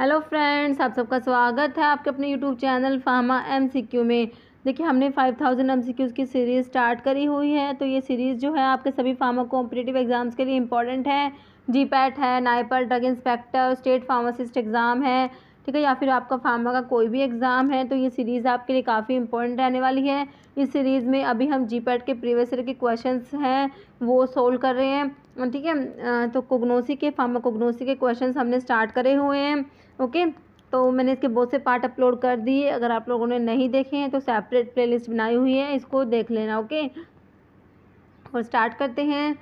Hello friends आप सबका स्वागत है आपके अपने यूट्यूब चैनल फार्मा एमसीक्यू में देखिए हमने 5000 थाउजेंड एम की सीरीज़ स्टार्ट करी हुई है तो ये सीरीज़ जो है आपके सभी फार्मा कॉम्पिटेटिव एग्ज़ाम्स के लिए इंपॉर्टेंट है जी पैट है NIPER drug inspector state pharmacist exam है ठीक है या फिर आपका फार्मा का कोई भी एग्ज़ाम है तो ये सीरीज़ आपके लिए काफ़ी इंपॉर्टेंट रहने वाली है इस सीरीज़ में अभी हम जी पैट के प्रीवियस ईयर के क्वेश्चन हैं वो सोल्व कर रहे हैं ठीक है तो कोग्नोसी के फार्मा कोगनोसी के क्वेश्चन हमने स्टार्ट करे हुए हैं ओके तो मैंने इसके बहुत से पार्ट अपलोड कर दिए अगर आप लोगों ने नहीं देखे हैं तो सेपरेट प्लेलिस्ट बनाई हुई है इसको देख लेना ओके और स्टार्ट करते हैं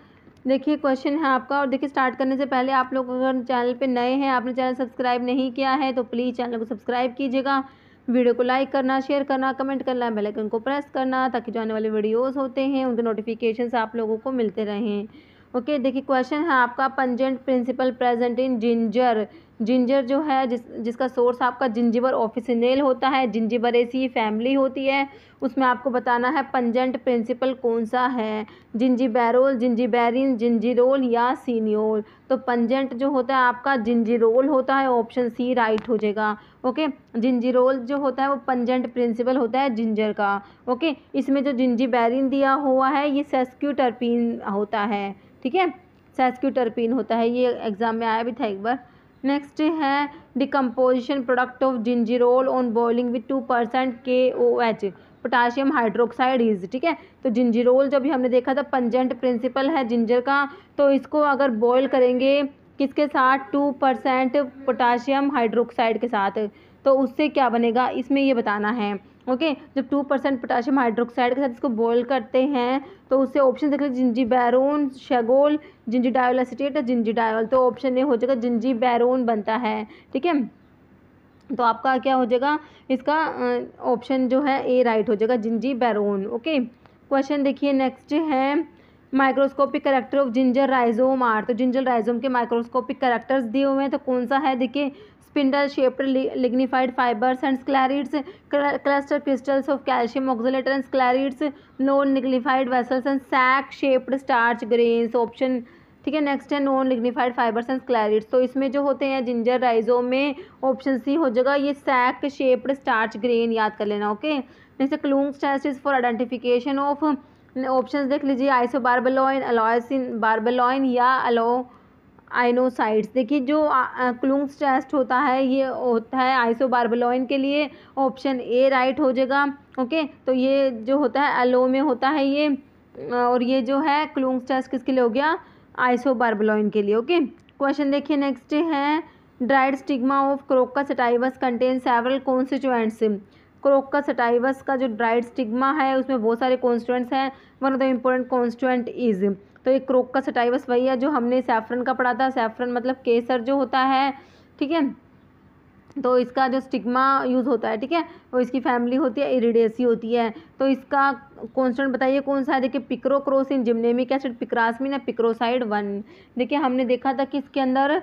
देखिए क्वेश्चन है आपका और देखिए स्टार्ट करने से पहले आप लोग अगर चैनल पे नए हैं आपने चैनल सब्सक्राइब नहीं किया है तो प्लीज़ चैनल को सब्सक्राइब कीजिएगा वीडियो को लाइक करना शेयर करना कमेंट करना बेल आइकन को प्रेस करना ताकि जो आने वाले वीडियोस होते हैं उनके नोटिफिकेशन आप लोगों को मिलते रहें ओके देखिए क्वेश्चन है आपका pungent principle present in ginger ginger जो है जिस जिसका सोर्स आपका जिंजिवर ऑफिसनेल होता है जिंजिवर ऐसी फैमिली होती है उसमें आपको बताना है पंजेंट प्रिंसिपल कौन सा है जिंजिबेरोल जिंजिबेरिन जिंजिरोल या सीनियोल तो पंजेंट जो होता है आपका जिंजिरोल होता है ऑप्शन सी राइट हो जाएगा ओके जिंजिरोल जो होता है वो पंजेंट प्रिंसिपल होता है जिंजर का ओके इसमें जो बैरिन दिया हुआ है ये सेस्क्यूटरपिन होता है ठीक है सेस्क्यूटरपिन होता है ये एग्ज़ाम में आया भी था एक बार नेक्स्ट है decomposition product of gingerol on boiling with two percent K O H potassium hydroxide is ठीक है तो जिंजीरोल जब हमने देखा था पंजेंट प्रिंसिपल है जिंजर का तो इसको अगर बॉयल करेंगे किसके साथ टू परसेंट पोटाशियम हाइड्रोक्साइड के साथ तो उससे क्या बनेगा इसमें ये बताना है ओके जब टू परसेंट पोटाशियम हाइड्रोक्साइड के साथ इसको बॉयल करते हैं तो उससे ऑप्शन देख लीजिए zingiberone shogaol gingerdiol acetate gingerdiol तो ऑप्शन ये हो जाएगा जिंजी बैरोन बनता है ठीक है तो आपका क्या हो जाएगा इसका ऑप्शन जो है ए राइट हो जाएगा जिंजी बैरोन ओके क्वेश्चन देखिए नेक्स्ट है microscopic character of ginger rhizome are तो जिंजर राइजोम के माइक्रोस्कोपिक करेक्टर्स दिए हुए हैं तो कौन सा है देखिए spindle shaped lignified fibres and sclereids cluster crystals of calcium oxalate and sclereids non lignified vessels and sac shaped starch grains option ठीक है नेक्स्ट है non lignified fibres and sclereids तो इसमें जो होते हैं जिंजर राइजो में ऑप्शन सी हो जाएगा ये सैक शेप्ड स्टार्च ग्रेन याद कर लेना okay next Klunge's test is for identification of option देख लीजिए आइसो बार्बेलॉइन अलॉयसिन बार्बेलॉइन या अलो आइनोसाइड्स देखिए जो क्लूंग्स टेस्ट होता है ये होता है आइसोबार्बलोइन के लिए ऑप्शन ए राइट हो जाएगा ओके तो ये जो होता है एलो में होता है ये और ये जो है क्लूंग्स टेस्ट किसके लिए हो गया आइसोबार्बलोइन के लिए ओके क्वेश्चन देखिए नेक्स्ट है dried stigma of Crocus sativus contain several constituents Crocus sativus का जो ड्राइड स्टिग्मा है उसमें बहुत सारे कॉन्स्टिट्यूंट्स हैं one of the important constituent is तो एक क्रोक का सटाइवस वही है जो हमने सेफ्रन का पढ़ा था सैफरन मतलब केसर जो होता है ठीक है तो इसका जो स्टिग्मा यूज़ होता है ठीक है वो इसकी फैमिली होती है इरिडेसी होती है तो इसका कॉन्सटेंट बताइए कौन सा है देखिए पिक्रोक्रोसिन जिमनेमिक एसिड पिक्रासमिन पिक्रोसाइड वन देखिए हमने देखा था कि इसके अंदर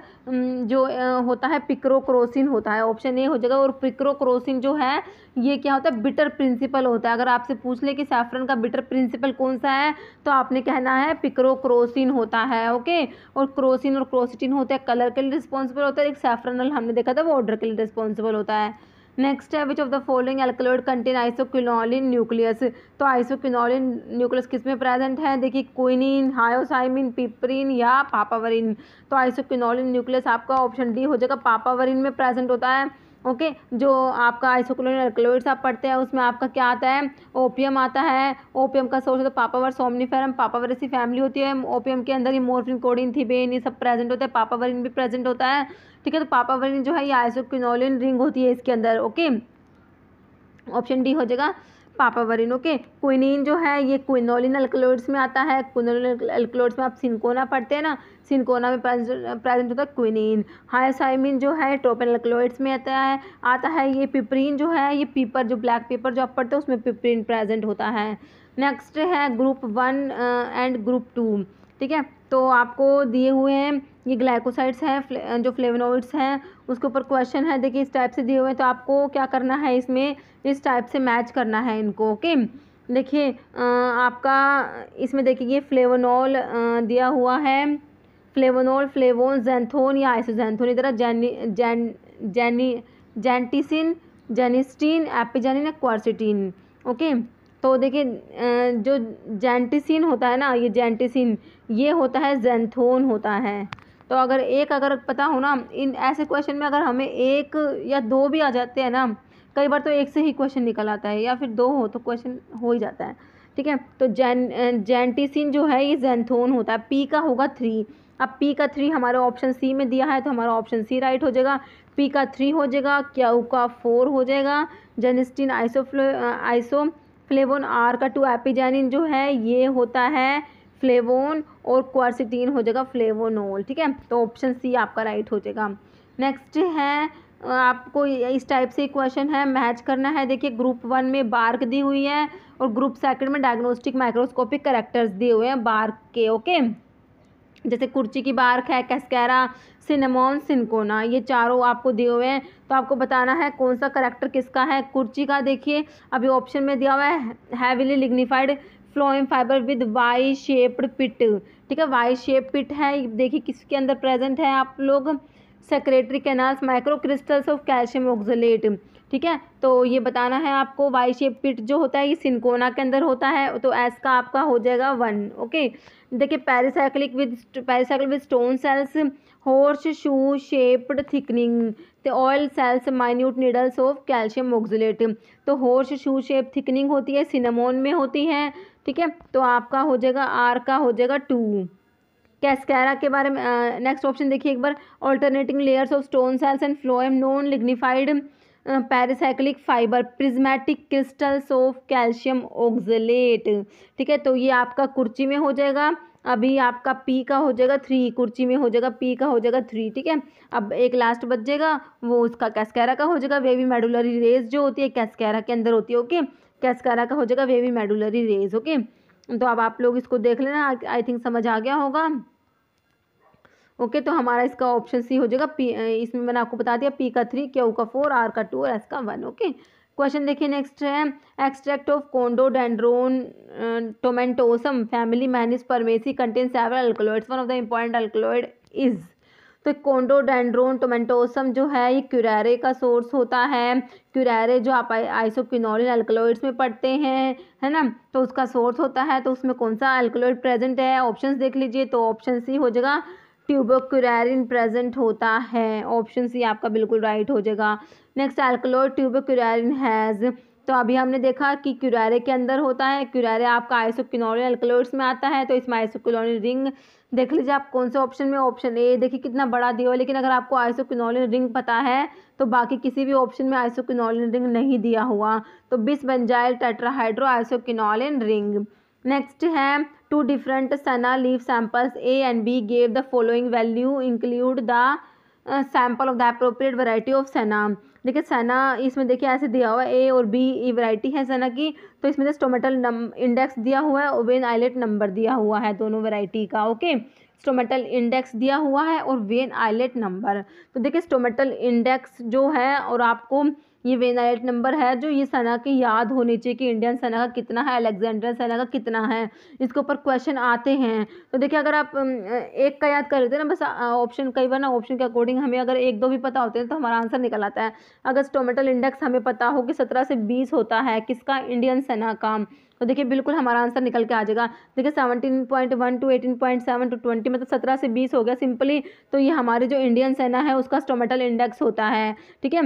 जो होता है पिक्रोक्रोसिन होता है ऑप्शन ए हो जाएगा और पिक्रोक्रोसिन जो है ये क्या होता है बिटर प्रिंसिपल होता है अगर आपसे पूछ ले कि सैफरन का बिटर प्रिंसिपल कौन सा है तो आपने कहना है पिक्रोक्रोसिन होता है ओके और क्रोसिन और क्रोसिटिन होता है कलर के लिए रिस्पॉन्सिबल होता है एक सैफरनल हमने देखा था वो ऑर्डर के लिए रिस्पॉन्सिबल होता है नेक्स्ट है which of the following alkaloid contain isoquinoline nucleus तो आइसोक्विनोलिन न्यूक्लियस किस में प्रेजेंट है देखिए क्विनिन हायोसाइमिन पिपरिन या पापावरिन तो आइसोक्विनोलिन न्यूक्लियस आपका ऑप्शन डी हो जाएगा पापावरिन में प्रेजेंट होता है ओके okay, जो आपका आइसोक्लोरिन एल्कलोइड्स आप पढ़ते हैं उसमें आपका क्या आता है ओपियम आता है ओपियम का सोर्स होता है Papaver somniferum Papaveraceae family होती है ओपियम के अंदर ही मोर्फिन कोडिन थीबेन ये सब प्रेजेंट होता है पापावरिन भी प्रेजेंट होता है ठीक है तो पापावरिन जो है ये आइसोक्विनोलिन रिंग होती है इसके अंदर ओके ऑप्शन डी हो जाएगा पापावरिन ओके क्विनिन जो है ये क्विनोलिन अल्कलोइड्स में आता है क्विनोलिन अल्कलोइड्स में आप सिंकोना पढ़ते हैं ना सिंकोना में प्रेजेंट होता है क्विनिन हाइसाइमिन जो है ट्रोपिन अल्कलोइड्स में आता है आता है ये पिपरीन जो है ये पीपर जो ब्लैक पेपर जो आप पढ़ते हो उसमें पिपरीन प्रेजेंट होता है नेक्स्ट है group one and group two ठीक है तो आपको दिए हुए हैं ये ग्लाइकोसाइड्स हैं जो फ्लेवनोइड्स हैं उसके ऊपर क्वेश्चन है देखिए इस टाइप से दिए हुए हैं तो आपको क्या करना है इसमें इस टाइप से मैच करना है इनको ओके देखिए आपका इसमें देखिए ये फ्लेवोनॉल दिया हुआ है फ्लेवनोल फ्लेवोन जेंथोन या आइसोजेंथोन इधर जैनी जैन जेनी जेंटिसिन जेनिस्टीन एपिजेनिन या क्वारसिटीन ओके तो देखिए जो जेंटिसिन होता है ना ये जेंटिसिन ये होता है जेंथोन होता है तो अगर एक अगर पता हो ना इन ऐसे क्वेश्चन में अगर हमें एक या दो भी आ जाते हैं ना कई बार तो एक से ही क्वेश्चन निकल आता है या फिर दो हो तो क्वेश्चन हो ही जाता है ठीक है तो जैन जैंटिसिन जो है ये जैनथोन होता है पी का होगा थ्री अब पी का थ्री हमारे ऑप्शन सी में दिया है तो हमारा ऑप्शन सी राइट हो जाएगा पी का थ्री हो जाएगा क्यू का फोर हो जाएगा जेनिस्टिन आइसोफ्लो आइसो फ्लेवोन आर का टू एपीजैनिन जो है ये होता है फ्लेवोन और क्वारसिटीन हो जाएगा फ्लेवोनोल ठीक है तो ऑप्शन सी आपका राइट हो जाएगा नेक्स्ट है आपको इस टाइप से क्वेश्चन है मैच करना है देखिए ग्रुप वन में बार्क दी हुई है और ग्रुप सेकंड में डायग्नोस्टिक माइक्रोस्कोपिक करेक्टर्स दिए हुए हैं बार्क के ओके जैसे कुर्ची की बार्क है कैसकैरा सिनेमोन सिनकोना ये चारों आपको दिए हुए हैं तो आपको बताना है कौन सा करेक्टर किसका है कुर्ची का देखिए अभी ऑप्शन में दिया हुआ है heavily lignified phloem fibre with Y shaped pit ठीक है वाई शेप पिट है देखिए किसके अंदर प्रेजेंट है आप लोग secretory canals micro crystals of calcium oxalate ठीक है तो ये बताना है आपको वाई शेप पिट जो होता है ये सिंकोना के अंदर होता है तो एस का आपका हो जाएगा वन ओके देखिए pericyclic with pericycle with stone cells horseshoe shaped thickening तो oil cells minute needles of calcium oxalate तो हॉर्स शू शेप थिकनिंग होती है सिनेमोन में होती है ठीक है तो आपका हो जाएगा आर का हो जाएगा टू कैस्कैरा के बारे में नेक्स्ट ऑप्शन देखिए एक बार alternating layers of stone cells and phloem non lignified pericyclic fibre prismatic crystals of calcium oxalate ठीक है तो ये आपका कुर्ची में हो जाएगा अभी आपका पी का हो जाएगा थ्री कुर्ची में हो जाएगा पी का हो जाएगा थ्री ठीक है अब एक लास्ट बच जाएगा वो उसका कैस्कैरा का हो जाएगा वे भी मेडुलरी रेस जो होती है कैस्कैरा के अंदर होती है ओके कैस्कारा का हो जाएगा वेवी मेडुलरी रेज ओके तो अब आप लोग इसको देख लेना आई थिंक समझ आ गया होगा ओके तो हमारा इसका ऑप्शन सी हो जाएगा पी इसमें मैंने आपको बता दिया पी का थ्री क्यू का फोर आर का टू और एस का वन ओके क्वेश्चन देखिए नेक्स्ट है extract of chondodendron tomentosum family menispermaceae contain several alkaloids one of the important alkaloid is तो कोंडोडेंड्रोन टोमेंटोसम जो है ये क्यूरारे का सोर्स होता है क्यूरारे जो आप आइसोक्विनोलिन अल्कलॉइड्स में पढ़ते हैं है ना तो उसका सोर्स होता है तो उसमें कौन सा अल्कलॉइड प्रेजेंट है ऑप्शंस देख लीजिए तो ऑप्शन सी हो जाएगा ट्यूबोक्यूरारिन प्रेजेंट होता है ऑप्शन सी आपका बिल्कुल राइट हो जाएगा नेक्स्ट ट्यूबो ट्यूबोक्यूरारिन हैज़ तो अभी हमने देखा कि क्यूरारे के अंदर होता है क्यूरारे आपका आइसोक्लोरिन अल्कलोइड्स में आता है तो इसमें आइसोक्लोरिन रिंग देख लीजिए आप कौन से ऑप्शन में ऑप्शन ए देखिए कितना बड़ा दिया हुआ लेकिन अगर आपको आइसोक्विनोलिन रिंग पता है तो बाकी किसी भी ऑप्शन में आइसोक्विनोलिन रिंग नहीं दिया हुआ तो bis benzyl tetrahydro isoquinoline ring next है two different senna leaf samples A and B gave the following value include the sample of the appropriate variety of senna देखिए सना इसमें देखिए ऐसे दिया हुआ है ए और बी ये वैरायटी है सना की तो इसमें स्टोमेटल नम इंडेक्स दिया हुआ है और वेन आइलेट नंबर दिया हुआ है दोनों वैरायटी का ओके स्टोमेटल इंडेक्स दिया हुआ है और वेन आइलेट नंबर तो देखिए स्टोमेटल इंडेक्स जो है और आपको ये वेनाइट नंबर है जो ये सना की याद होनी चाहिए कि इंडियन सना का कितना है अलेक्जेंडर सना का कितना है इसके ऊपर क्वेश्चन आते हैं तो देखिए अगर आप एक का याद कर लेते हैं ना बस ऑप्शन कई बार ना ऑप्शन के अकॉर्डिंग हमें अगर एक दो भी पता होते हैं तो हमारा आंसर निकल आता है अगर स्टोमेटल इंडेक्स हमें पता हो कि सत्रह से बीस होता है किसका इंडियन सना का तो देखिए बिल्कुल हमारा आंसर निकल के आ जाएगा देखिए seventeen point one to eighteen point seven to twenty मतलब सत्रह से बीस हो गया सिंपली तो ये हमारे जो इंडियन सेना है उसका स्टोमेटल इंडेक्स होता है ठीक है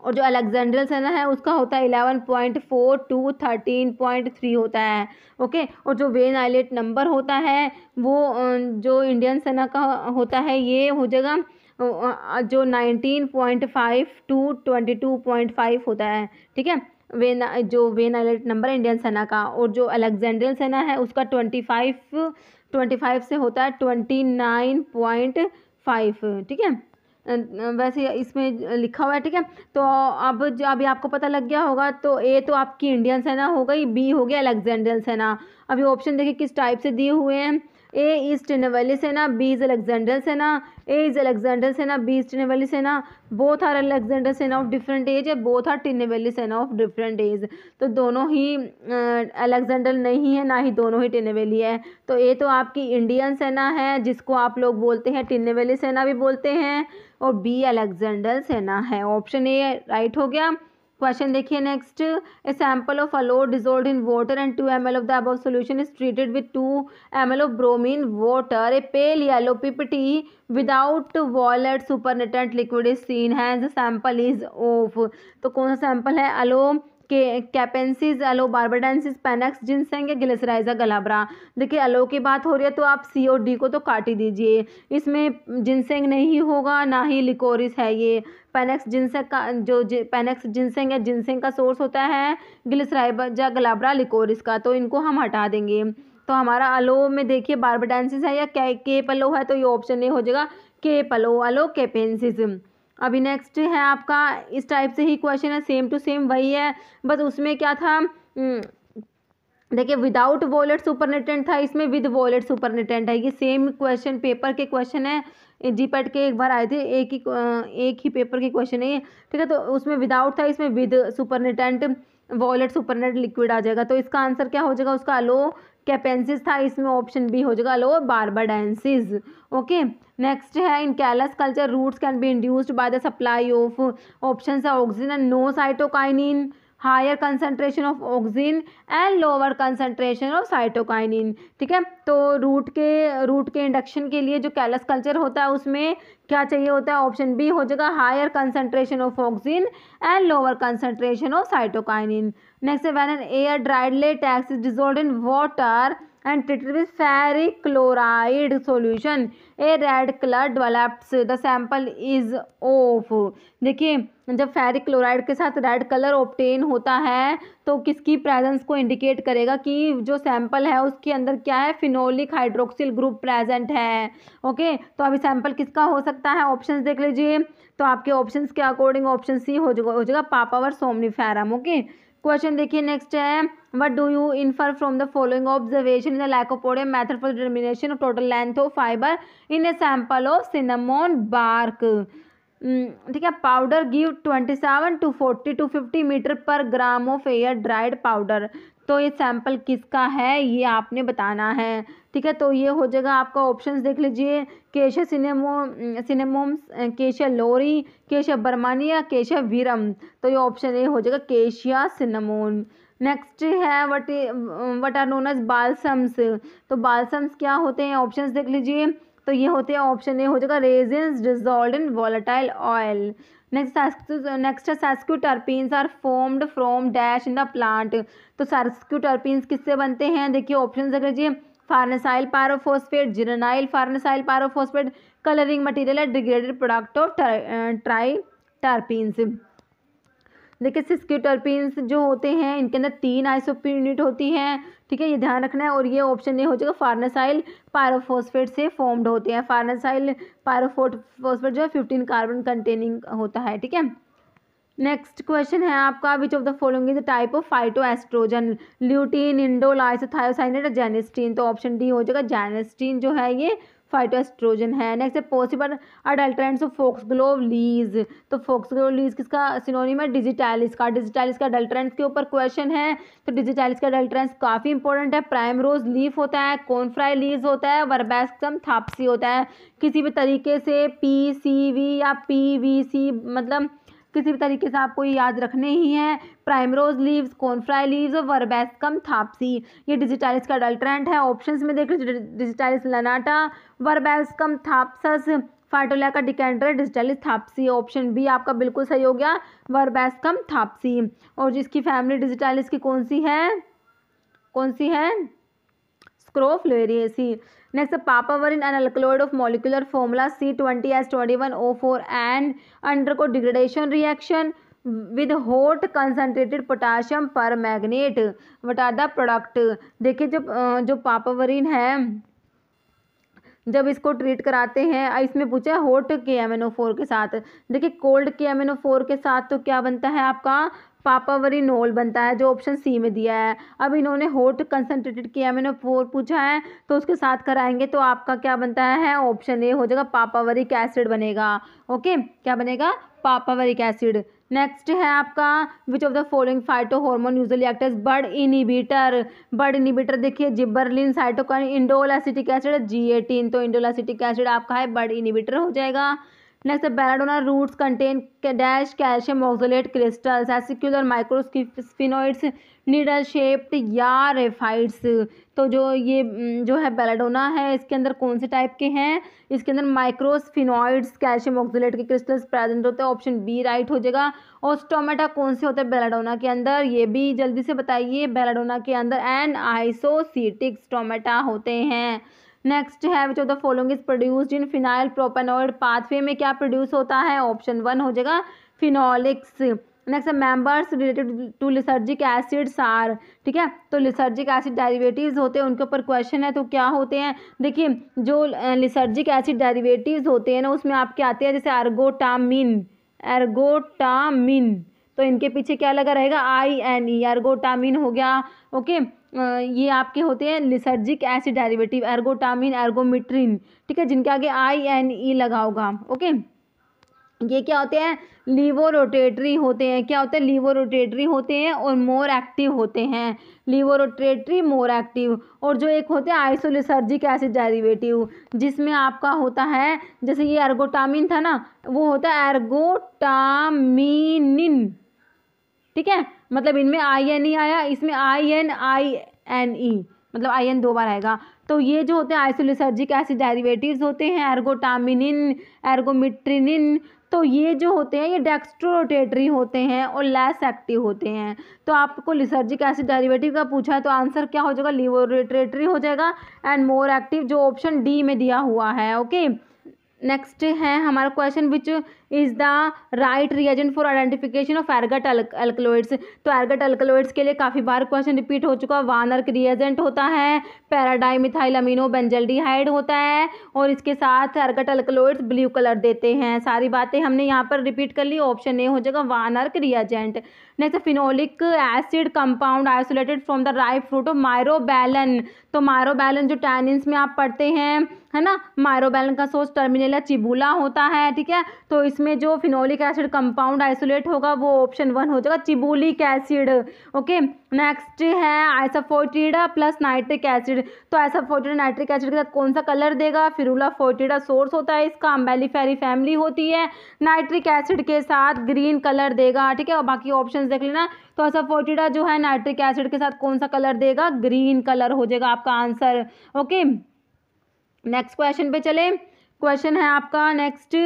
और जो अलेक्जेंड्रल सेना है उसका होता है eleven point four to thirteen point three होता है ओके और जो वेन आइलेट नंबर होता है वो जो इंडियन सेना का होता है ये हो जाएगा जो nineteen point five to twenty two point five होता है ठीक है वेन जो वेन आइलेट नंबर इंडियन सेना का और जो अलेक्जेंड्रल सेना है उसका ट्वेंटी फाइव ट्वेंटी फाइव से होता है ट्वेंटी नाइन पॉइंट फाइव ठीक है वैसे इसमें लिखा हुआ है ठीक है तो अब जो अभी आपको पता लग गया होगा तो ए तो आपकी इंडियन सेना हो गई बी हो गया अलेक्जेंडर सेना अभी ऑप्शन देखिए किस टाइप से दिए हुए हैं ए इज नवेली सेना ना B is Alexander senna A is Alexander senna B is Tinnevelly से both are Alexander senna of different age या बोथ आर वाली सेना ऑफ डिफरेंट एज तो दोनों ही अलेक्जेंडर नहीं है ना ही दोनों ही टिनेवली है तो ए तो आपकी इंडियन सेना है जिसको आप लोग बोलते हैं टिनेवली सेना भी बोलते हैं और बी अलेक्जेंडर सेना है ऑप्शन ए राइट हो गया क्वेश्चन देखिए next a sample of aloe dissolved in water and two M L of the above solution is treated with two M L of bromine water a pale yellow पिपटी without violet supernatant liquid is seen has sample is of तो कौन सा sample है aloe के capensis aloe barbadensis panax ginseng या glycyrrhiza glabra देखिए aloe की बात हो रही है तो आप सी और डी को तो काट ही दीजिए इसमें जिनसेंग नहीं होगा ना ही लिकोरिस है ये पेनेक्स जिनसेंग का जो पेनेक्स जिनसेंग या जिनसेंग का सोर्स होता है ग्लिसराइजा गलाबरा लिकोरिस का तो इनको हम हटा देंगे तो हमारा अलो में देखिए बार्बाडांसिस है या के, पलो है तो ये ऑप्शन नहीं हो जाएगा के पलो अलो केपेंसिस अभी नेक्स्ट है आपका इस टाइप से ही क्वेश्चन है सेम टू सेम वही है बस उसमें क्या था हम्म, देखिए विदाउट वॉलेट सुपरनिटेंट था इसमें विद वॉलेट सुपरनिटेंट है ये सेम क्वेश्चन पेपर के क्वेश्चन है जीपेट के एक बार आए थे एक ही एक ही पेपर के क्वेश्चन है ये ठीक है तो उसमें विदाउट था इसमें with supernatant violet supernate liquid आ जाएगा तो इसका आंसर क्या हो जाएगा उसका अलो कैपेंसिस था इसमें ऑप्शन बी हो जाएगा अलो बारबाडेंसिस ओके नेक्स्ट है in callus culture roots can be induced by the supply of option है oxygen no cytokinin higher concentration of oxygen and lower concentration of cytokinin ठीक है तो रूट के रूट के induction के लिए जो कैलस कल्चर होता है उसमें क्या चाहिए होता है ऑप्शन बी हो जाएगा higher concentration of oxygen and lower concentration of cytokinin next है when an air dried latex dissolved in water and treated with ferric chloride solution a red color develops the sample is off देखिए जब ferric chloride के साथ red colour obtain होता है तो किसकी presence को इंडिकेट करेगा कि जो सैंपल है उसके अंदर क्या है फिनोलिक हाइड्रोक्सिल ग्रुप प्रेजेंट है ओके तो अभी सैंपल किसका हो सकता है ऑप्शंस देख लीजिए तो आपके ऑप्शंस के अकॉर्डिंग ऑप्शन सी हो जाएगा हो जाएगा पापावर सोमनीफेरम ओके क्वेश्चन देखिए नेक्स्ट है what do you infer from the following observation in the lycopodium method for determination of total length of fibre in a sample of cinnamon bark ठीक है powder give twenty seven to forty two fifty metre per gram of air dried powder तो ये sample किसका है ये आपने बताना है ठीक है तो ये हो जाएगा आपका ऑप्शंस देख लीजिए केशव सिनेमो सिनेमोम्स केशव लोरी केशव बर्मानी या केशव वीरम तो ये ऑप्शन ए हो जाएगा केशिया सिनेमोन नेक्स्ट है what what are known as balsams तो बालसम्स क्या होते हैं ऑप्शंस देख लीजिए तो ये होते हैं ऑप्शन ए हो जाएगा resins dissolved in volatile oil next next sesquiterpenes are formed from dash in the plant तो सास्क्यूटर्पिन्स किससे बनते हैं देखिए ऑप्शन देख लीजिए farnesyl pyrophosphate geranyl farnesyl pyrophosphate colouring material है degraded product of triterpenes लेकिन सिस्क्यूटरपिन्स जो होते हैं इनके अंदर तीन आइसोपी यूनिट होती हैं ठीक है ये ध्यान रखना है और ये ऑप्शन ये हो जाएगा फार्नासाइल पायरोफोस्फेट से फॉर्म्ड होते हैं फार्नासाइल पायरोफोस्फेट जो है फिफ्टीन कार्बन कंटेनिंग होता है ठीक है नेक्स्ट क्वेश्चन है आपका which of the following is type of phytoestrogen lutein indole isothiocyanate genistein तो ऑप्शन डी हो जाएगा जेनेस्टीन जो है ये फाइटोएस्ट्रोजन है नेक्स्ट है possible adulterants of glove leaves तो ग्लोव लीज किसका सिनोनिम है डिजिटालिस का डिजिटालिस का अडल्ट्रेंट्स के ऊपर क्वेश्चन है तो डिजिटालिस का अडल्ट्रेंट्स काफ़ी इंपॉर्टेंट है प्राइम रोज लीफ होता है कॉनफ्राई लीज होता है वर्बैसम थापसी होता है किसी भी तरीके से पी सी वी या पी वी सी मतलब किसी भी तरीके से आपको ये याद रखने ही हैं प्राइमरोज लीव्स कॉर्नफ्राई लीव्स और वर्बेस्कम थापसी ये डिजिटालिस का अडल्ट्रेंट है ऑप्शन में देख लीजिए डिजिटालिस लनाटा वर्बेस्कम थापसस फार्टोलिया का डिकेंडर डिजिटाइलिस थापसी ऑप्शन बी आपका बिल्कुल सही हो गया वर्बेस्कम थापसी और जिसकी फैमिली डिजिटाइलिस की कौन सी है कौन सी है स्क्रोफ्लोरिएसी Next, the पापा were in an alkaloid of molecular formula C20S21O4 and undergo degradation reaction with hot concentrated potassium permanganate what are the product देखिए जो जो पापावरीन है जब इसको ट्रीट कराते हैं इसमें पूछा होट के फोर के साथ देखिए कोल्ड के फोर के साथ तो क्या बनता है आपका पापावरी नोल बनता है जो ऑप्शन सी में दिया है अब इन्होंने होट कंसनट्रेटेड के फोर पूछा है तो उसके साथ कराएंगे तो आपका क्या बनता है ऑप्शन ए हो जाएगा पापावरिक एसिड बनेगा ओके क्या बनेगा पापावरिक एसिड नेक्स्ट है आपका which of the following phytohormone usually act as bud inhibitor bud inhibitor देखिए gibberellin cytokinin indoleacetic acid G eighteen तो इंडोलासिटिक एसिड आपका है बर्ड इनिबीटर हो जाएगा नेक्स्ट है belladonna roots contain dash calcium oxalate crystals acicular microsphenoids needle shaped या raphides तो जो ये जो है बेलाडोना है इसके अंदर कौन से टाइप के हैं इसके अंदर माइक्रोस्फिनोइड्स कैल्शियम ऑक्सोलेट के क्रिस्टल्स प्रेजेंट होते हैं ऑप्शन बी राइट हो जाएगा और स्टोमेटा कौन से होते हैं बेलाडोना के अंदर ये भी जल्दी से बताइए बेलाडोना के अंदर एंड आइसोसीटिक्स टोमेटा होते हैं नेक्स्ट है which of the following is produced in phenylpropanoid pathway में क्या प्रोड्यूस होता है ऑप्शन वन हो जाएगा phenolics next members related to lysergic acids are ठीक है तो लिसर्जिक एसिड डेरिवेटिव्स होते हैं उनके ऊपर क्वेश्चन है तो क्या होते हैं देखिए जो लिसर्जिक एसिड डेरिवेटिव्स होते हैं ना उसमें आपके आते हैं जैसे अर्गोटामिन एर्गोटामिन तो इनके पीछे क्या लगा रहेगा आई एन ई एर्गोटामिन हो गया ओके ये आपके होते हैं lysergic acid derivative ergotamine ergometrine ठीक है जिनके आगे आई एन ई लगा होगा ओके ये क्या होते हैं लीवो रोटेटरी होते हैं क्या होते हैं लीवो रोटेटरी होते हैं और मोर एक्टिव होते हैं लीवो रोटेटरी मोर एक्टिव और जो एक होते हैं आइसोलिसर्जिक एसिड डेरिवेटिव जिसमें आपका होता है जैसे ये एर्गोटामिन था ना वो होता है एर्गोटामिनिन ठीक है मतलब इनमें आई एन ई आया इसमें I N I N E मतलब आई एन दो बार आएगा तो ये जो होते हैं आइसोलिसर्जिक एसिड डेरिवेटिव्स होते हैं एर्गोटामिनिन एर्गोमिट्रिनिन तो ये जो होते हैं ये डेक्स्ट्रोरोटेटरी होते हैं और लेस एक्टिव होते हैं तो आपको लिसर्जिक एसिड डेरिवेटिव का पूछा है तो आंसर क्या हो जाएगा लिवोरेटरेटरी हो जाएगा एंड मोर एक्टिव जो ऑप्शन डी में दिया हुआ है ओके okay? नेक्स्ट है हमारा question which is the right reagent for identification of ergot alkaloids तो एर्गट अल्कलोइड्स के लिए काफ़ी बार क्वेश्चन रिपीट हो चुका वानर्क रिएजेंट होता है पैराडाइमिथाइल मिथाइल अमीनो बेंजल्डिहाइड होता है और इसके साथ एर्गट अल्कलोइड्स ब्लू कलर देते हैं सारी बातें हमने यहाँ पर रिपीट कर ली ऑप्शन ए हो जाएगा Van Urk reagent next phenolic acid compound isolated from the ripe fruit of myrobalan तो मायरोबैलन जो टैनिन्स में आप पढ़ते हैं है ना मायरोबैलन का सोर्स या चिबूला होता है ठीक है तो इसमें जो फिनोलिक एसिड कंपाउंड आइसोलेट होगा वो ऑप्शन वन हो जाएगा चिबूलिक एसिड ओके नेक्स्ट है आइसाफोटिडा प्लस नाइट्रिक एसिड तो आइसाफोटिडा नाइट्रिक एसिड के साथ कौन सा कलर देगा फिरूला फोटिडा सोर्स होता है इसका अम्बेलीफेरी फैमिली होती है नाइट्रिक एसिड के साथ ग्रीन कलर देगा ठीक है और बाकी ऑप्शन देख लेना तो आइसाफोटिडा जो है नाइट्रिक एसिड के साथ कौन सा कलर देगा ग्रीन कलर हो जाएगा आपका answer okay okay? Next question पे चले क्वेश्चन है आपका next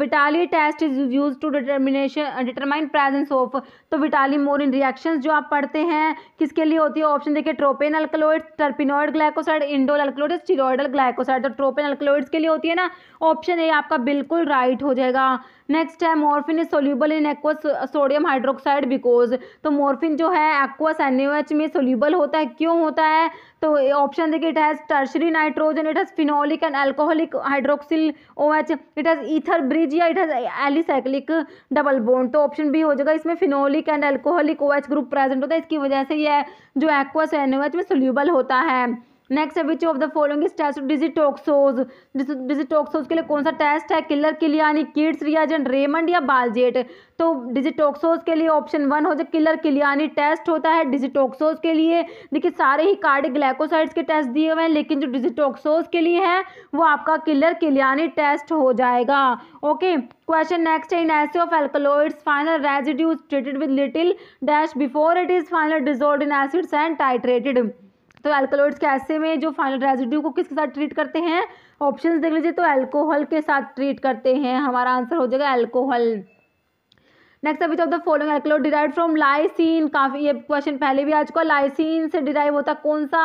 Vitali test is use to determination determine presence of तो विटाली मोर इन रिएक्शन जो आप पढ़ते हैं किसके लिए होती है ऑप्शन देखिए tropane alkaloid terpenoid glycoside indole alkaloid steroidal glycoside तो ट्रोपेन अल्कलोइड्स के लिए होती है ना ऑप्शन ए आपका बिल्कुल राइट हो जाएगा नेक्स्ट है morphine is soluble in aqueous sodium hydroxide because तो मॉर्फिन जो है एक्वस एन में सोल्यूबल होता है क्यों होता है तो ऑप्शन देखिए it has tertiary nitrogen it has phenolic and alcoholic hydroxyl O H it has ether bridge या it has alicyclic double bond तो ऑप्शन बी हो जाएगा इसमें phenolic and alcoholic O group present होता है इसकी वजह से यह जो एक्वस एन में सोल्यूबल होता है नेक्स्ट है which of the following is test digitoxose digitoxose के लिए कौन सा टेस्ट है किलर तो के लिए यानी किड्स रियाजेंट रेमंड या बालजेट तो डिजिटॉक्सोज के लिए ऑप्शन वन हो जाए किलर के लिए यानी टेस्ट होता है डिजिटॉक्सोज के लिए देखिए सारे ही कार्ड ग्लैकोसाइड्स के टेस्ट दिए हुए हैं लेकिन जो डिजिटॉक्सोज के लिए है वो आपका किलर के लिए यानी टेस्ट हो जाएगा ओके क्वेश्चन नेक्स्ट है in assay of alkaloids final residues treated with little dash before it is final dissolved in acids and titrated तो एल्कलॉइड्स के ऐसे में जो फाइनल रेजिड्यू को किसके साथ ट्रीट करते हैं ऑप्शन देख लीजिए तो एल्कोहल के साथ ट्रीट करते हैं हमारा आंसर हो जाएगा एल्कोहल नेक्स्ट अभी तो the following alkaloid derive from lysine काफ़ी ये क्वेश्चन पहले भी आ चुका लाइसिन से डिराइव होता कौन सा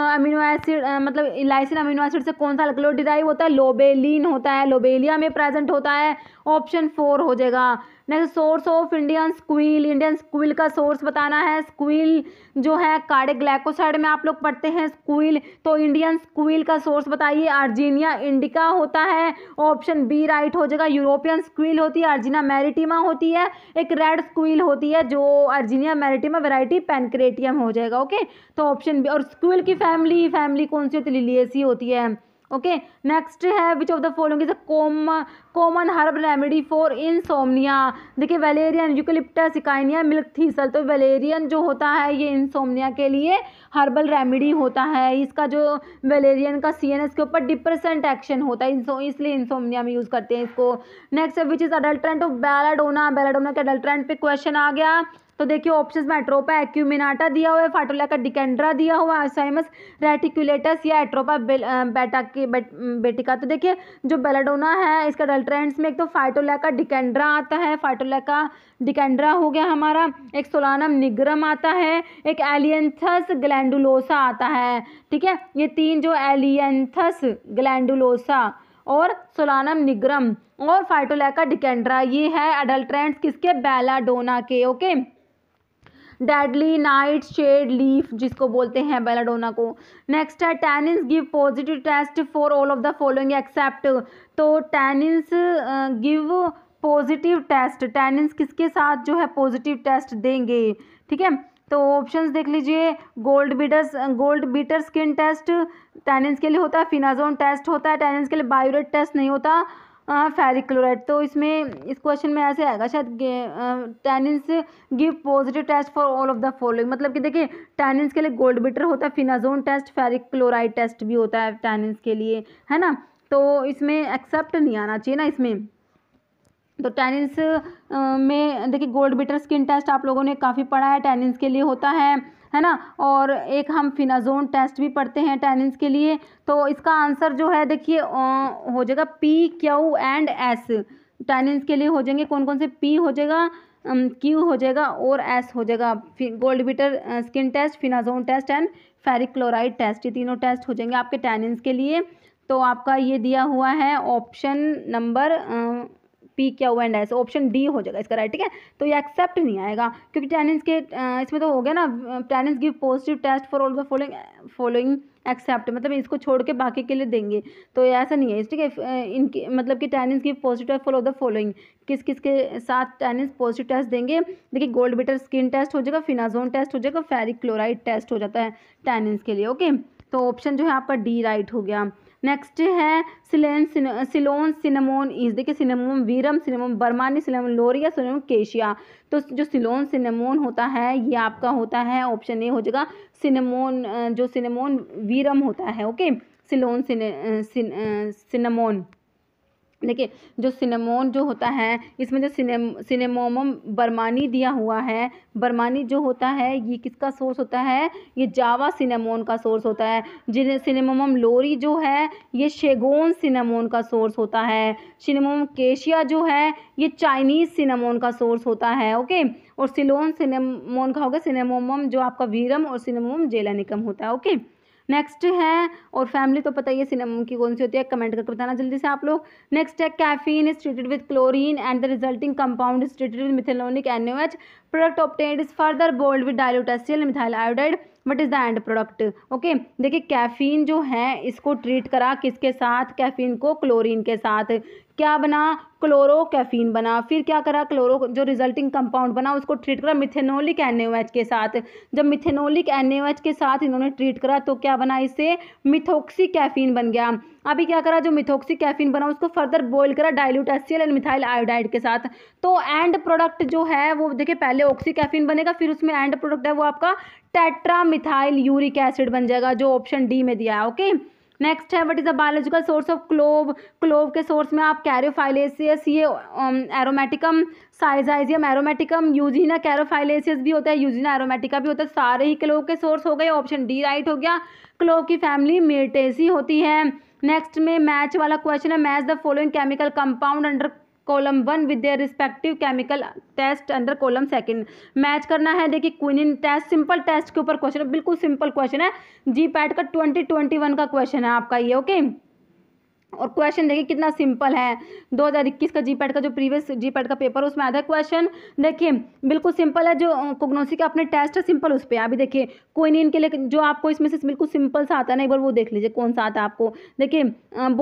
अमीनो एसिड मतलब इलाइसिन अमीनो एसिड से कौन सा अलग डिराइव होता है लोबेलिन होता है लोबेलिया में प्रेजेंट होता है ऑप्शन फोर हो जाएगा next source of Indian squill Indian squill का सोर्स बताना है स्क्विल जो है कार्डे ग्लैकोसाइड में आप लोग पढ़ते हैं स्क्विल तो इंडियन स्क्विल का सोर्स बताइए अर्जीनिया इंडिका होता है ऑप्शन बी राइट हो जाएगा यूरोपियन स्क्विल होती है अर्जीना मैरिटिमा होती है एक रेड स्क्विल होती है जो अर्जीनिया मैरिटिमा वेराइटी पेनक्रेटियम हो जाएगा ओके तो ऑप्शन बी और स्क्विल की फैमिली फैमिली कौन सी होती है लिलियसी होती है ओके नेक्स्ट है which of the following is a com common herb remedy for insomnia देखिए वेलेरियन यूकलिप्टा सिकाइनिया मिल्क थीसल तो वेलेरियन जो होता है ये इंसोमनिया के लिए हर्बल रेमेडी होता है इसका जो वेलेरियन का सी के ऊपर डिप्रेसेंट एक्शन होता है इंसो इसलिए इंसोमनिया में यूज़ करते हैं इसको नेक्स्ट है which is adulterant of belladonna belladonna के अडल्ट्रेंट पर क्वेश्चन आ गया तो देखिए ऑप्शन में एट्रोपा एक्यूमिनाटा दिया हुआ है फाटोला का डिकेंड्रा दिया हुआ है साइमस रेटिकुलेटस या एट्रोपा बेटा के बेटिका तो देखिए जो बेलाडोना है इसका ट्रेंड्स में एक तो फाइटोलैका डिकेंड्रा आता है फाइटोलैका डिकेंड्रा हो गया हमारा एक सोलानम निग्रम आता है एक एलियंथस ग्लैंडुलोसा आता है ठीक है ये तीन जो एलियंथस ग्लैंडुलोसा और सोलानम निग्रम और फाइटोलैका डिकेंड्रा ये है अडल्ट्रेंट्स किसके बेलाडोना के okay deadly nightshade leaf जिसको बोलते हैं बेलाडोना को नेक्स्ट है tannins give positive test for all of the following except तो tannins give positive test tannins किसके साथ जो है पॉजिटिव टेस्ट देंगे ठीक है तो ऑप्शंस देख लीजिए gold beaters gold beater skin test tannins के लिए होता है फिनाजोन टेस्ट होता है टैनिन्स के लिए बायोरेट टेस्ट नहीं होता फेरिक क्लोराइड तो इसमें इस क्वेश्चन में ऐसे आएगा शायद tannins give positive test for all of the following मतलब कि देखिए टैनिन्स के लिए गोल्ड बीटर होता है phenazone test ferric chloride test भी होता है टैनिन्स के लिए है ना तो इसमें एक्सेप्ट नहीं आना चाहिए ना इसमें तो टेनिस में देखिए गोल्ड बिटर स्किन टेस्ट आप लोगों ने काफ़ी पढ़ा है टेनिस के लिए होता है है ना और एक हम फिनाजोन टेस्ट भी पढ़ते हैं टेनिस के लिए तो इसका आंसर जो है देखिए हो जाएगा P Q and S tannins के लिए हो जाएंगे कौन कौन से पी हो जाएगा क्यू हो जाएगा और एस हो जाएगा gold beater skin test phenazone test and ferric chloride test ये तीनों टेस्ट हो जाएंगे आपके टेनिस के लिए तो आपका ये दिया हुआ है ऑप्शन नंबर पी क्या हुआ एंड एस ऑप्शन डी हो जाएगा इसका राइट ठीक है तो ये एक्सेप्ट नहीं आएगा क्योंकि टेनेंस के इसमें तो हो गया ना tannins give positive test for all the following following except मतलब इसको छोड़ के बाकी के लिए देंगे तो ऐसा नहीं है ठीक है इनकी मतलब कि tannins give positive for all the following किस किस के साथ टेनिस पॉजिटिव टेस्ट देंगे देखिए गोल्ड बिटर स्किन टेस्ट हो जाएगा फिनाजोन टेस्ट हो जाएगा फेरिक क्लोराइड टेस्ट हो जाता है टेनिस के लिए ओके तो ऑप्शन जो है आपका डी राइट हो गया नेक्स्ट है सिलेन सिलोन सिनेमोन ईज देखिए cinnamon verum cinnamon burmannii cinnamon loureiroi cinnamon cassia तो जो सिलोन सिनेमोन होता है ये आपका होता है ऑप्शन ए हो जाएगा सिनेमोन जो सिनेमोन वीरम होता है okay Ceylon cine cin, cinnamon देखिए जो सिनेमोन जो होता है इसमें जो सिने सिनेमोमम बर्मानी दिया हुआ है बर्मानी जो होता है ये किसका सोर्स होता है ये जावा सिनेमोन का सोर्स होता है जिन्हें सिनेमोमम लोरी जो है ये शेगोन सिनेमोन का सोर्स होता है सिनेमोम केशिया जो है ये चाइनीज़ सिनेमोन का सोर्स होता है ओके और सिलोन सिनेमोन का होगा सिनेमोमम जो आपका वीरम और सिनेमोम जेलानिकम होता है ओके नेक्स्ट है और फैमिली तो पता ही है सिनेम की कौन सी होती है कमेंट करके बताना जल्दी से आप लोग नेक्स्ट है caffeine is treated with chlorine and the resulting compound is treated with methanolic an product obtained is further boiled with dilute acetic methyl iodide what is the end product okay देखिए caffeine जो है इसको treat करा किसके साथ caffeine को chlorine के साथ क्या बना क्लोरो कैफीन बना फिर क्या करा क्लोरो जो रिजल्टिंग कंपाउंड बना उसको ट्रीट करा मिथेनोलिक एन के साथ जब मिथेनोलिक एन के साथ इन्होंने ट्रीट करा तो क्या बना इससे मिथोक्सी कैफीन बन गया अभी क्या करा जो मिथोक्सी कैफीन बना उसको फर्दर बॉयल करा डाइल्यूट एस एंड मिथाइल आयोडाइड के साथ तो एंड प्रोडक्ट जो है वो देखिए पहले ऑक्सी कैफीन बनेगा फिर उसमें एंड प्रोडक्ट है वो आपका टेट्रामिथाइल यूरिक एसिड बन जाएगा जो ऑप्शन डी में दिया है ओके नेक्स्ट है what is the biological source of clove clove के सोर्स में आप कैरोफाइलेसियस ये एरोमेटिकम साइजाइजियम एरोमेटिकम यूजीना कैरोफाइलेसियस भी होता है यूजीना एरोमेटिका भी होता है सारे ही क्लोव के सोर्स हो गए ऑप्शन डी राइट हो गया क्लोव की फैमिली मेटेसी होती है नेक्स्ट में मैच वाला क्वेश्चन है match the following chemical compound under column one with their respective chemical test under column second match करना है देखिए क्विनिन टेस्ट सिंपल टेस्ट के ऊपर क्वेश्चन बिल्कुल सिंपल क्वेश्चन है जी पैट का ट्वेंटी ट्वेंटी वन का क्वेश्चन है आपका ये ओके okay? और क्वेश्चन देखिए कितना सिंपल है 2021 का जी का जो प्रीवियस जी का पेपर उसमें आया था क्वेश्चन देखिए बिल्कुल सिंपल है जो कोग्नोसी का अपने टेस्ट है सिंपल उस पर अभी देखिए कोई नहीं इनके लिए जो आपको इसमें से बिल्कुल सिंपल सा आता है ना एक बार वो देख लीजिए कौन सा आता है आपको देखिए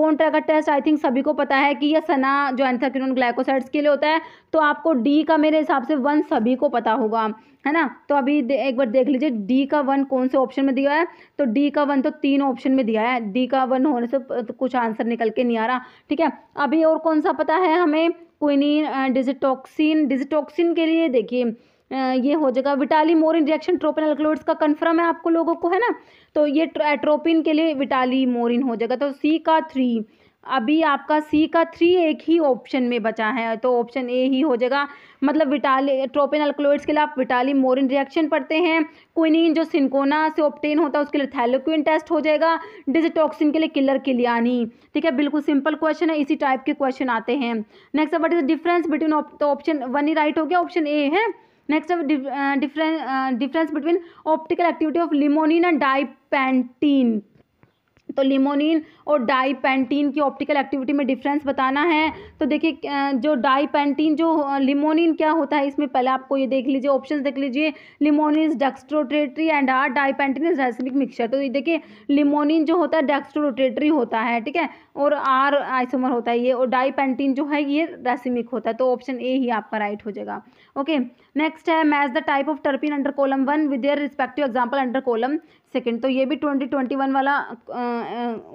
बोनट्रा का टेस्ट आई थिंक सभी को पता है कि यह सना जो एंथाक्रोन ग्लाइकोसाइड्स के लिए होता है तो आपको डी का मेरे हिसाब से वन सभी को पता होगा है ना तो अभी एक बार देख लीजिए डी का वन कौन से ऑप्शन में दिया है तो डी का वन तो तीन ऑप्शन में दिया है डी का वन होने से तो कुछ आंसर निकल के नहीं आ रहा ठीक है अभी और कौन सा पता है हमें क्विनिन डिजिटॉक्सिन डिजिटॉक्सिन के लिए देखिए ये हो जाएगा Vitali Morin reaction tropine alkaloids का कन्फर्म है आपको लोगों को है ना तो ये ट्रोपिन के लिए विटाली मोरिन हो जाएगा तो सी का थ्री अभी आपका सी का थ्री एक ही ऑप्शन में बचा है तो ऑप्शन ए ही हो जाएगा मतलब विटाली ट्रोपिन अल्कोलोइड्स के लिए आप विटाली मोरिन रिएक्शन पढ़ते हैं क्विनिन जो सिंकोना से ऑप्टेन होता है उसके लिए थैलोक्विन टेस्ट हो जाएगा डिजिटॉक्सिन के लिए किलर किलियानी ठीक है बिल्कुल सिंपल क्वेश्चन है इसी टाइप के क्वेश्चन आते हैं next what is difference between option one ही राइट हो गया ऑप्शन ए है next difference difference between optical activity of limonene and dipentene तो लिमोनिन और डाईपेंटीन की ऑप्टिकल एक्टिविटी में डिफरेंस बताना है तो देखिए जो डाईपेंटीन जो लिमोनिन क्या होता है इसमें पहले आपको ये देख लीजिए ऑप्शन देख लीजिए limonene dextrorotatory and are dipentene is racemic mixture तो ये देखिए लिमोनिन जो होता है डेक्सट्रोटेटरी होता है ठीक है और आर आइसोमर होता है ये और डाईपेंटीन जो है ये रेसिमिक होता है तो ऑप्शन ए ही आपका राइट हो जाएगा ओके नेक्स्ट है match the type of terpene under column one with their respective example under column second तो ये भी ट्वेंटी ट्वेंटी वन वाला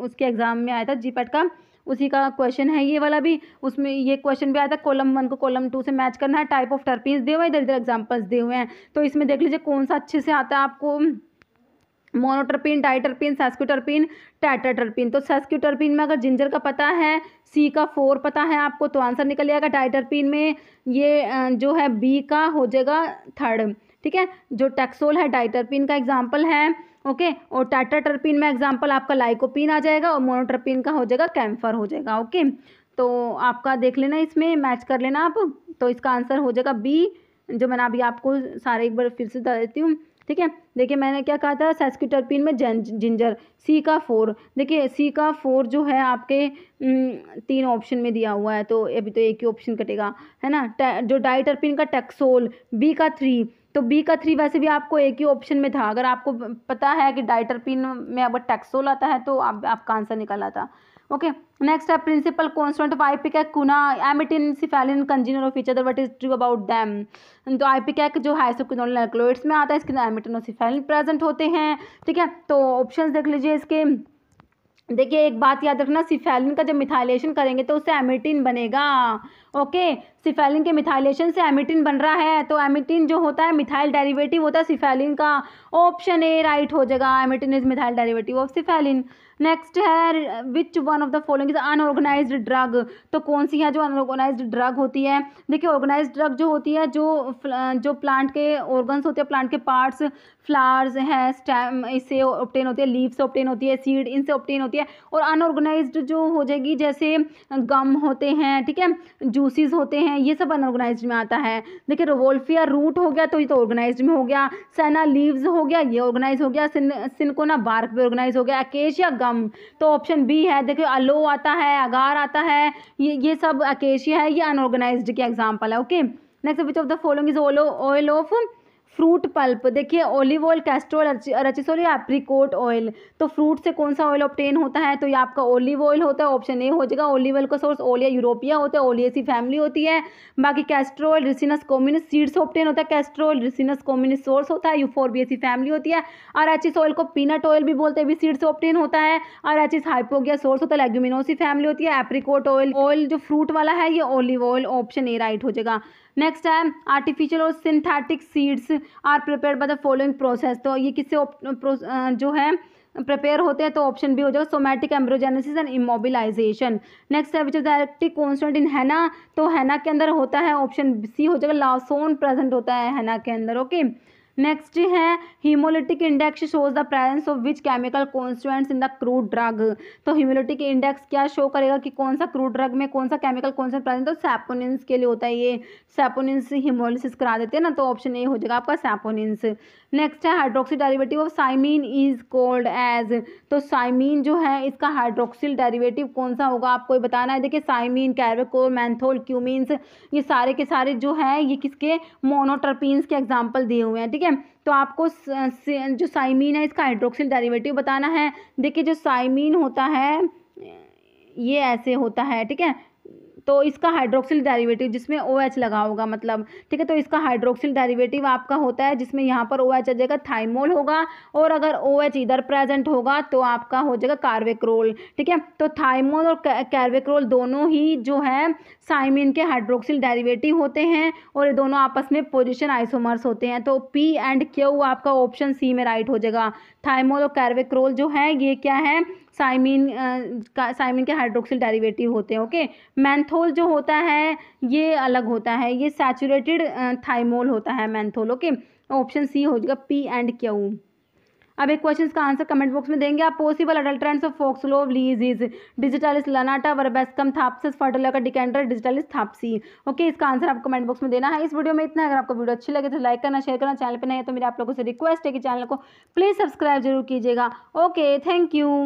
उसके एग्ज़ाम में आया था जीपेट का उसी का क्वेश्चन है ये वाला भी उसमें ये क्वेश्चन भी आया था कॉलम वन को कॉलम टू से मैच करना है टाइप ऑफ टर्पीज दे हुए इधर इधर एग्जाम्पल्स दिए हुए हैं तो इसमें देख लीजिए कौन सा अच्छे से आता है आपको मोनोटर्पिन डाइटर्पिन सेस्क्यूटर्पिन टाइटाटर्पिन तो सेस्क्यूटर्पिन में अगर जिंजर का पता है सी का फोर पता है आपको तो आंसर निकल जाएगा डाइटर्पिन में ये जो है बी का हो जाएगा थर्ड ठीक है जो टेक्सोल है डाइटर्पिन का एग्जाम्पल है ओके और टाटाटरपिन में एग्जाम्पल आपका लाइकोपिन आ जाएगा और मोनोटरपिन का हो जाएगा कैम्फर हो जाएगा ओके तो आपका देख लेना इसमें मैच कर लेना आप तो इसका आंसर हो जाएगा बी जो मैंने अभी आपको सारे एक बार फिर से बता देती हूँ ठीक है देखिए मैंने क्या कहा था सेस्क्यूटरपिन में जन जिंजर सी का फोर देखिए सी का फोर जो है आपके तीन ऑप्शन में दिया हुआ है तो अभी तो एक ही ऑप्शन कटेगा है ना जो डाइटरपिन का टेक्सोल बी का थ्री तो बी का थ्री वैसे भी आपको एक ही ऑप्शन में था अगर आपको पता है कि डाइटरपिन में अगर टैक्सोल आता है तो आप, आपका आंसर निकल आता ओके नेक्स्ट है principal constant of ipecacuanha emetine cephaeline congener of feature what is true about them तो कैक जो है सब एल्कोलोइड्स में आता है इसके अंदर एमिटिन और सिफेलिन प्रेजेंट होते हैं ठीक है तो ऑप्शन देख लीजिए इसके देखिए एक बात याद रखना सिफेलिन का जब मिथाइलेशन करेंगे तो उससे एमिटिन बनेगा ओके सिफेलिन के मिथाइलेशन से एमिटिन बन रहा है तो एमिटिन जो होता है मिथाइल डेरिवेटिव होता है सिफेलिन का ऑप्शन ए राइट हो जाएगा emetine is methyl derivative of cephaeline next है which one of the following is unorganize drug तो कौन सी है जो अनऑर्गेनाइज ड्रग होती है देखिए ऑर्गेनाइज ड्रग जो होती है जो जो प्लांट के ऑर्गन्स होते हैं प्लांट के पार्ट्स फ्लावर्स है स्टेम इससे ऑप्टेन होती है लीव से ऑप्टेन होती है सीड इनसे ऑप्टेन होती है और अनऑर्गेनाइज जो हो जाएगी जैसे गम होते हैं ठीक है जूसेस होते हैं ये सब अनऑर्गेनाइज में आता है देखिए रोवोल्फिया रूट हो गया तो ये तो ऑर्गेनाइज में हो गया सेना लीव्स हो गया ये ऑर्गेनाइज हो गया सिन सिनकोना बार्क भी ऑर्गेनाइज हो गया एकेशिया कम तो ऑप्शन बी है देखिए अलो आता है अगार आता है ये ये सब अकेशिया है ये अनऑर्गेनाइज्ड के एग्जाम्पल है okay next which of the following is oil of fruit pulp देखिए ऑलिव ऑयल कैस्ट्रोल रचिसोल या एप्रीकोट ऑयल तो फ्रूट से कौन सा ऑयल ऑप्टेन होता है तो ये आपका ओलिव ऑयल होता है ऑप्शन ए हो जाएगा ओलिव ऑयल का सोर्स ओलिया यूरोपिया होता है ओलियसी फैमिली होती है बाकी कैस्ट्रोल रिसिनस कॉम्युनिस सीड से ऑप्टेन होता है कैस्ट्रोल रिसिनस कॉम्युनिस सोर्स होता है यूफोरबियसी फैमिली होती है और एचिस ऑयल को पीनट ऑयल भी बोलते हैं भी सीड से ऑप्टेन होता है और एचिस हाइपोगिया सोर्स होता है लेग्यूमिनोसी फैमिली होती है एप्रीकोट ऑयल ऑयल जो फ्रूट वाला है ये olive oil option A right हो जाएगा नेक्स्ट है आर्टिफिशियल और synthetic seeds are prepared by the following process तो ये किससे जो है प्रिपेयर होते हैं तो ऑप्शन बी हो जाएगा somatic embryogenesis and immobilization next है which is directive constant in henna तो हैना के अंदर होता है ऑप्शन सी हो जाएगा लासोन प्रेजेंट होता है हैना के अंदर ओके okay? नेक्स्ट है hemolytic index shows the presence of which chemical constituents in the crude drug तो हिमोलिटिक इंडेक्स क्या शो करेगा कि कौन सा क्रूड ड्रग में कौन सा केमिकल कॉन्स्टेंट प्रेजेंट तो सैपोनिन्स के लिए होता है ये सैपोनिन्स हिमोलिसिस करा देते हैं ना तो ऑप्शन ए हो जाएगा आपका सैपोनिन्स नेक्स्ट है hydroxyl derivative of cymene is called as तो साइमीन जो है इसका हाइड्रोक्सिल डेरिवेटिव कौन सा होगा आपको बताना है देखिए साइमीन कैरवेकोर मैंथोल क्यूमीन्स ये सारे के सारे जो है ये किसके मोनोटर्पीन्स के एग्जाम्पल दिए हुए हैं ठीक है तो आपको जो साइमीन है इसका हाइड्रोक्सिल डेरिवेटिव बताना है देखिए जो साइमीन होता है ये ऐसे होता है ठीक है तो इसका हाइड्रोक्सिल डेरिवेटिव जिसमें ओ OH लगा होगा मतलब ठीक है तो इसका हाइड्रोक्सिल डेरिवेटिव आपका होता है जिसमें यहाँ पर ओ OH आ जाएगा थाइमोल होगा और अगर ओ OH इधर प्रेजेंट होगा तो आपका हो जाएगा कार्वेक्रोल ठीक है तो थाइमोल और कैरवेक्रोल दोनों ही जो है साइमिन के हाइड्रोक्सिल डेरिवेटिव होते हैं और ये दोनों आपस में पोजिशन आइसोमर्स होते हैं तो पी एंड क्यू आपका ऑप्शन सी में राइट हो जाएगा थाइमोल और कैरवेक्रोल जो है ये क्या है साइमिन का साइमिन के हाइड्रोक्सिल डेरिवेटिव होते हैं ओके मैंथोल जो होता है ये अलग होता है ये सैचुरेटेड थाइमोल होता है मैंथोल ओके ऑप्शन सी हो जाएगा पी एंड क्यू अब एक क्वेश्चन का आंसर कमेंट बॉक्स में देंगे आप possible adult of foxglove leaves Digitalis lanata Verbascum thapsus फर्टिला का डिकेंडर डिजिटलिस थापसी ओके इसका आंसर आपको कमेंट बॉक्स में देना है इस वीडियो में इतना अगर आपको वीडियो अच्छी लगे तो लाइक करना शेयर करना चैनल पर नहीं है तो मेरे आप लोगों से रिक्वेस्ट है कि चैनल को प्लीज़ सब्सक्राइब जरूर कीजिएगा ओके थैंक यू